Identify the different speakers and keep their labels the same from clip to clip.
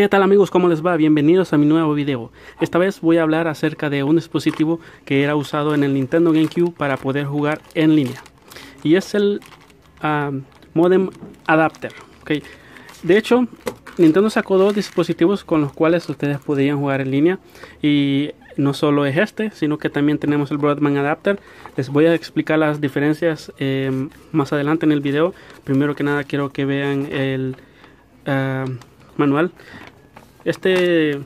Speaker 1: ¿Qué tal amigos? ¿Cómo les va? Bienvenidos a mi nuevo video. Esta vez voy a hablar acerca de un dispositivo que era usado en el Nintendo GameCube para poder jugar en línea. Y es el ah, modem adapter. ¿okay? De hecho, Nintendo sacó dos dispositivos con los cuales ustedes podían jugar en línea. Y no solo es este, sino que también tenemos el Broadman Adapter. Les voy a explicar las diferencias eh, más adelante en el video. Primero que nada quiero que vean el ah, manual. Este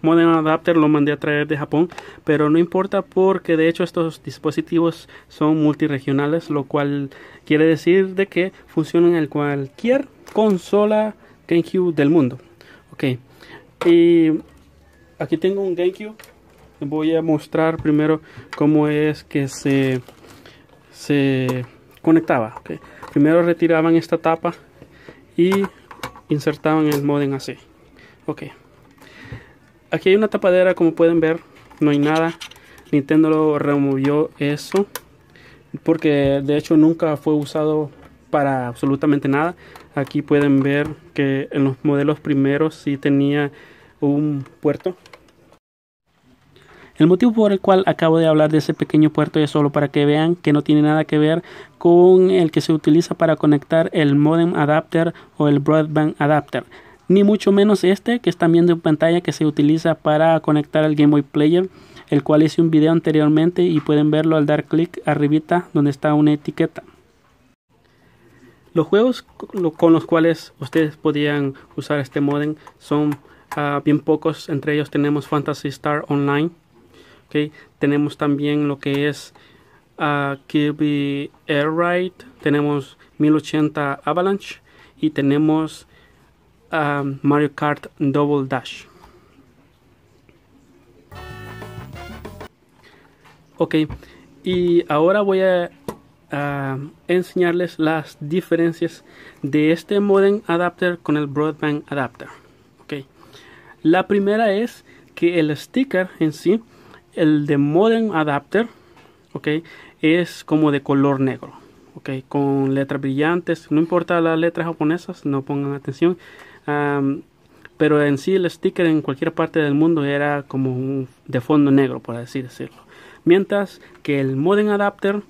Speaker 1: modem adapter lo mandé a traer de Japón, pero no importa porque de hecho estos dispositivos son multiregionales, lo cual quiere decir de que funcionan en cualquier consola GameCube del mundo. Ok, y aquí tengo un GameCube. Voy a mostrar primero cómo es que se, se conectaba. Primero retiraban esta tapa y insertaban el modem así. Ok. Aquí hay una tapadera, como pueden ver. No hay nada. Nintendo lo removió eso. Porque de hecho nunca fue usado para absolutamente nada. Aquí pueden ver que en los modelos primeros sí tenía un puerto. El motivo por el cual acabo de hablar de ese pequeño puerto es solo para que vean que no tiene nada que ver con el que se utiliza para conectar el modem adapter o el broadband adapter ni mucho menos este que es también de pantalla que se utiliza para conectar al Game Boy Player el cual hice un video anteriormente y pueden verlo al dar clic arribita donde está una etiqueta. Los juegos con los cuales ustedes podían usar este modem son ah, bien pocos, entre ellos tenemos Fantasy Star Online, tenemos también lo que es ah, Kirby Air Ride, tenemos 1080 Avalanche y tenemos Um, Mario Kart Double Dash. Ok, y ahora voy a, a enseñarles las diferencias de este modem adapter con el broadband adapter. ok, La primera es que el sticker en sí, el de modem adapter, ok, es como de color negro, ok con letras brillantes, no importa las letras japonesas, no pongan atención, pero en sí el sticker en cualquier parte del mundo era como un, de fondo negro, por así decirlo. Mientras que el modem adapter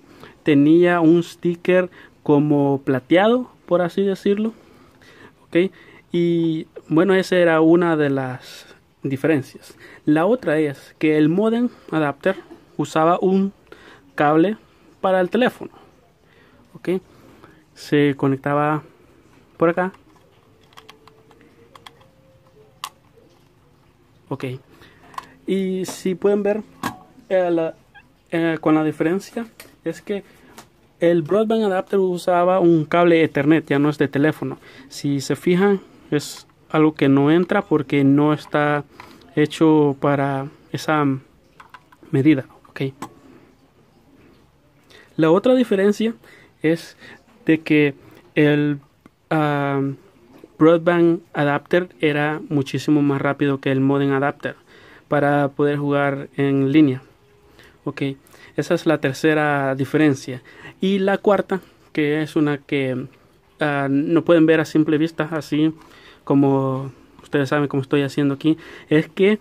Speaker 1: tenía un sticker como plateado, por así decirlo. ok Y bueno, esa era una de las diferencias. La otra es que el modem adapter usaba un cable para el teléfono. ¿Ok? Se conectaba por acá ok y si pueden ver eh, eh, con la diferencia es que el broadband adapter usaba un cable ethernet ya no es de teléfono si se fijan es algo que no entra porque no está hecho para esa medida ok la otra diferencia es de que el ah, broadband adapter era muchísimo más rápido que el modem adapter para poder jugar en línea. Ok, esa es la tercera diferencia. Y la cuarta, que es una que ah, no pueden ver a simple vista, así como ustedes saben cómo estoy haciendo aquí, es que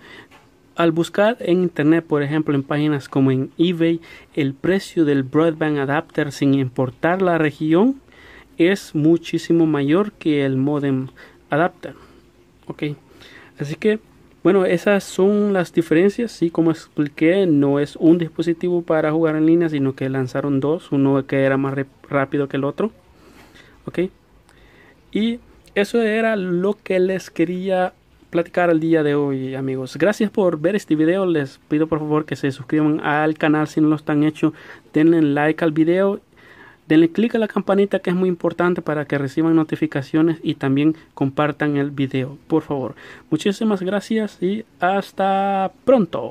Speaker 1: al buscar en internet, por ejemplo, en páginas como en eBay, el precio del broadband adapter sin importar la región es muchísimo mayor que el modem adapter. ok así que bueno esas son las diferencias y como expliqué no es un dispositivo para jugar en línea sino que lanzaron dos uno que era más rápido que el otro ok y eso era lo que les quería platicar el día de hoy, amigos. Gracias por ver este video. Les pido por favor que se suscriban al canal si no lo están hecho. Denle like al video Denle clic a la campanita que es muy importante para que reciban notificaciones y también compartan el video, por favor. Muchísimas gracias y hasta pronto.